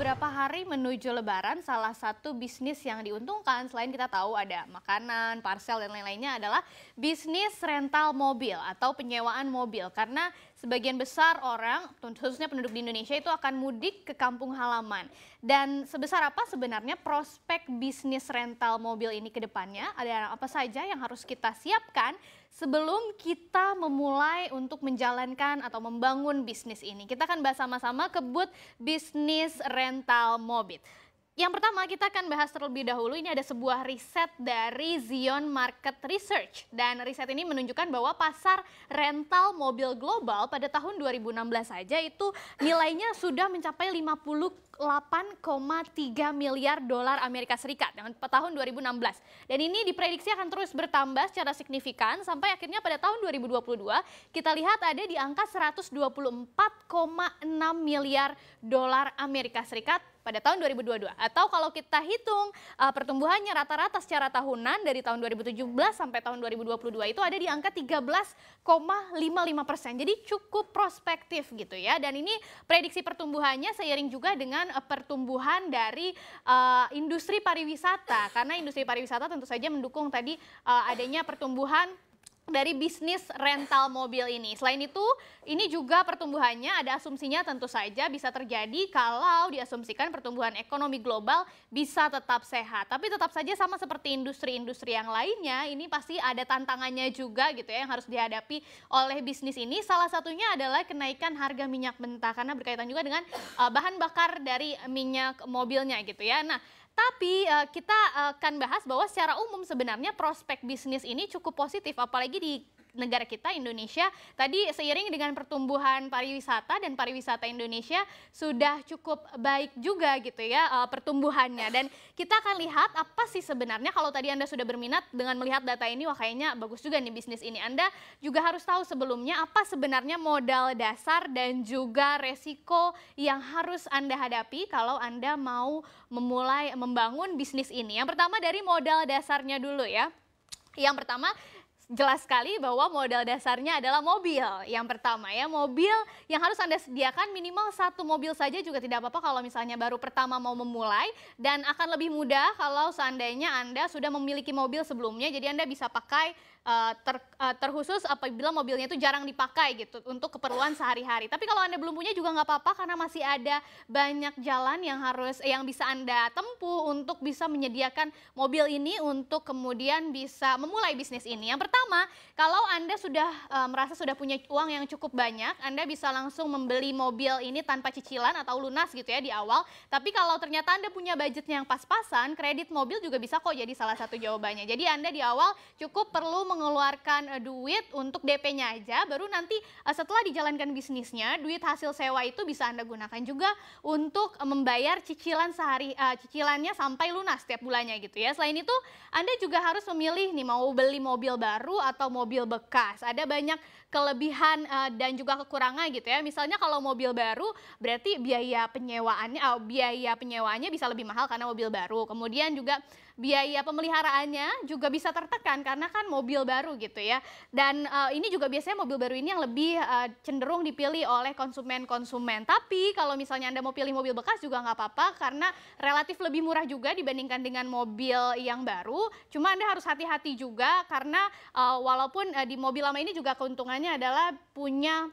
beberapa hari menuju lebaran, salah satu bisnis yang diuntungkan selain kita tahu ada makanan, parsel dan lain-lainnya adalah bisnis rental mobil atau penyewaan mobil. Karena sebagian besar orang, khususnya penduduk di Indonesia itu akan mudik ke kampung halaman. Dan sebesar apa sebenarnya prospek bisnis rental mobil ini ke depannya? Ada apa saja yang harus kita siapkan sebelum kita memulai untuk menjalankan atau membangun bisnis ini. Kita akan bahas sama-sama kebut bisnis rental mobit. Yang pertama kita akan bahas terlebih dahulu ini ada sebuah riset dari Zion Market Research dan riset ini menunjukkan bahwa pasar rental mobil global pada tahun 2016 saja itu nilainya sudah mencapai 58,3 miliar dolar Amerika Serikat tahun 2016. Dan ini diprediksi akan terus bertambah secara signifikan sampai akhirnya pada tahun 2022 kita lihat ada di angka 124,6 miliar dolar Amerika Serikat pada tahun 2022 atau kalau kita hitung uh, pertumbuhannya rata-rata secara tahunan dari tahun 2017 sampai tahun 2022 itu ada di angka 13,55 persen. Jadi cukup prospektif gitu ya dan ini prediksi pertumbuhannya seiring juga dengan uh, pertumbuhan dari uh, industri pariwisata karena industri pariwisata tentu saja mendukung tadi uh, adanya pertumbuhan dari bisnis rental mobil ini. Selain itu, ini juga pertumbuhannya ada asumsinya tentu saja bisa terjadi kalau diasumsikan pertumbuhan ekonomi global bisa tetap sehat. Tapi tetap saja sama seperti industri-industri yang lainnya, ini pasti ada tantangannya juga gitu ya yang harus dihadapi oleh bisnis ini. Salah satunya adalah kenaikan harga minyak mentah karena berkaitan juga dengan eh, bahan bakar dari minyak mobilnya gitu ya. Nah, tapi uh, kita eh, akan bahas bahwa secara umum sebenarnya prospek bisnis ini cukup positif apalagi di negara kita Indonesia tadi seiring dengan pertumbuhan pariwisata dan pariwisata Indonesia sudah cukup baik juga gitu ya uh, pertumbuhannya dan kita akan lihat apa sih sebenarnya kalau tadi Anda sudah berminat dengan melihat data ini wah kayaknya bagus juga nih bisnis ini Anda juga harus tahu sebelumnya apa sebenarnya modal dasar dan juga resiko yang harus Anda hadapi kalau Anda mau memulai membangun bisnis ini yang pertama dari modal dasarnya dulu ya yang pertama jelas sekali bahwa modal dasarnya adalah mobil. Yang pertama ya, mobil yang harus Anda sediakan minimal satu mobil saja juga tidak apa-apa kalau misalnya baru pertama mau memulai dan akan lebih mudah kalau seandainya Anda sudah memiliki mobil sebelumnya. Jadi Anda bisa pakai Eh, ter, uh, terkhusus apabila mobilnya itu jarang dipakai gitu untuk keperluan sehari-hari. Tapi kalau Anda belum punya juga nggak apa-apa karena masih ada banyak jalan yang harus yang bisa Anda tempuh untuk bisa menyediakan mobil ini untuk kemudian bisa memulai bisnis ini. Yang pertama, kalau Anda sudah uh, merasa sudah punya uang yang cukup banyak, Anda bisa langsung membeli mobil ini tanpa cicilan atau lunas gitu ya di awal. Tapi kalau ternyata Anda punya budgetnya yang pas-pasan, kredit mobil juga bisa kok jadi salah satu jawabannya. Jadi Anda di awal cukup perlu mengeluarkan eh, duit untuk DP-nya aja, baru nanti eh, setelah dijalankan bisnisnya, duit hasil sewa itu bisa Anda gunakan juga untuk eh, membayar cicilan sehari uh, cicilannya sampai lunas setiap bulannya gitu ya. Selain itu, Anda juga harus memilih nih mau beli mobil baru atau mobil bekas. Ada banyak kelebihan uh, dan juga kekurangan gitu ya. Misalnya kalau mobil baru berarti biaya penyewaannya uh, biaya penyewaannya bisa lebih mahal karena mobil baru. Kemudian juga biaya pemeliharaannya juga bisa tertekan karena kan mobil mobil baru gitu ya. Dan uh, ini juga biasanya mobil baru ini yang lebih uh, cenderung dipilih oleh konsumen-konsumen. Tapi kalau misalnya Anda mau pilih mobil bekas juga nggak apa-apa karena relatif lebih murah juga dibandingkan dengan mobil yang baru. Cuma Anda harus hati-hati juga karena uh, walaupun uh, di mobil lama ini juga keuntungannya adalah punya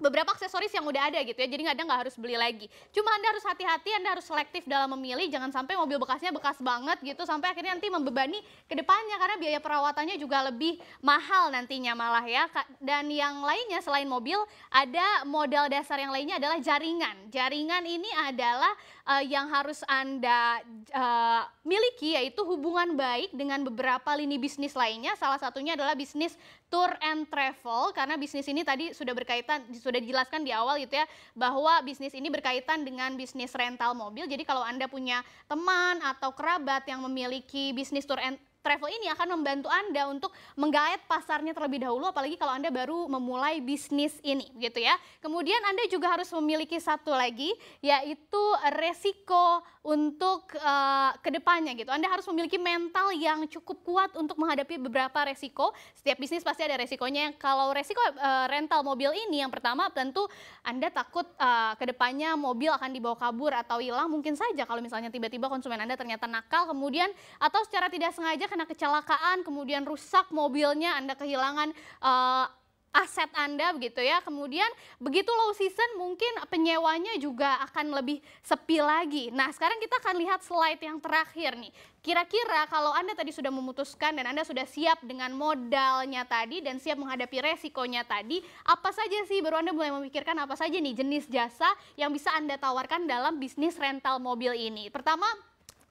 beberapa aksesoris yang udah ada gitu ya. Jadi nggak ada nggak harus beli lagi. Cuma Anda harus hati-hati, Anda harus selektif dalam memilih. Jangan sampai mobil bekasnya bekas banget gitu. Sampai akhirnya nanti membebani kedepannya Karena biaya perawatannya juga lebih mahal nantinya malah ya. Dan yang lainnya selain mobil, ada modal dasar yang lainnya adalah jaringan. Jaringan ini adalah uh, yang harus Anda uh, miliki yaitu hubungan baik dengan beberapa lini bisnis lainnya. Salah satunya adalah bisnis tour and travel. Karena bisnis ini tadi sudah berkaitan sudah dijelaskan di awal gitu ya bahwa bisnis ini berkaitan dengan bisnis rental mobil. Jadi kalau Anda punya teman atau kerabat yang memiliki bisnis tour and travel ini akan membantu Anda untuk menggait pasarnya terlebih dahulu apalagi kalau Anda baru memulai bisnis ini gitu ya. Kemudian Anda juga harus memiliki satu lagi yaitu resiko untuk uh, eh, kedepannya gitu. Anda harus memiliki mental yang cukup kuat untuk menghadapi beberapa resiko. Setiap bisnis pasti ada resikonya. Kalau resiko uh, rental mobil ini yang pertama tentu Anda takut uh, eh, kedepannya mobil akan dibawa kabur atau hilang mungkin saja kalau misalnya tiba-tiba konsumen Anda ternyata nakal kemudian atau secara tidak sengaja anda kecelakaan, kemudian rusak mobilnya, Anda kehilangan uh, aset Anda begitu ya. Kemudian begitu low season mungkin penyewanya juga akan lebih sepi lagi. Nah sekarang kita akan lihat slide yang terakhir nih. Kira-kira kalau Anda tadi sudah memutuskan dan Anda sudah siap dengan modalnya tadi dan siap menghadapi resikonya tadi, apa saja sih baru Anda mulai memikirkan apa saja nih jenis jasa yang bisa Anda tawarkan dalam bisnis rental mobil ini. Pertama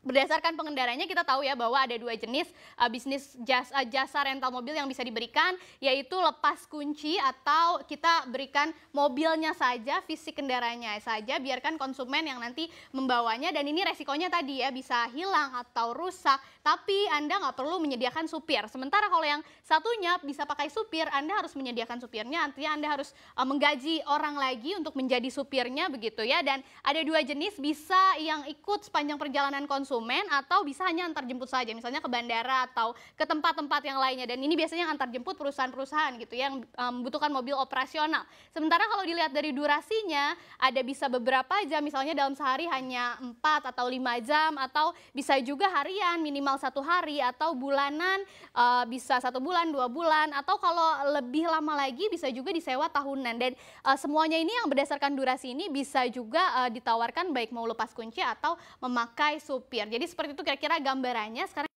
berdasarkan pengendaranya kita tahu ya bahwa ada dua jenis uh, bisnis jasa uh, jasa rental mobil yang bisa diberikan yaitu lepas kunci atau kita berikan mobilnya saja fisik kendaraannya saja biarkan konsumen yang nanti membawanya dan ini resikonya tadi ya bisa hilang atau rusak tapi Anda nggak perlu menyediakan supir sementara kalau yang satunya bisa pakai supir Anda harus menyediakan supirnya artinya Anda harus uh, menggaji orang lagi untuk menjadi supirnya begitu ya dan ada dua jenis bisa yang ikut sepanjang perjalanan konsumen konsumen atau bisa hanya antar jemput saja misalnya ke bandara atau ke tempat-tempat yang lainnya dan ini biasanya antar jemput perusahaan-perusahaan gitu ya, yang eh, membutuhkan um, mobil operasional. Sementara kalau dilihat dari durasinya ada bisa beberapa jam misalnya dalam sehari hanya 4 atau 5 jam atau bisa juga harian minimal satu hari atau bulanan uh, bisa satu bulan dua bulan atau kalau lebih lama lagi bisa juga disewa tahunan dan uh, semuanya ini yang berdasarkan durasi ini bisa juga uh, ditawarkan baik mau lepas kunci atau memakai supir. Jadi seperti itu kira-kira gambarannya. Sekarang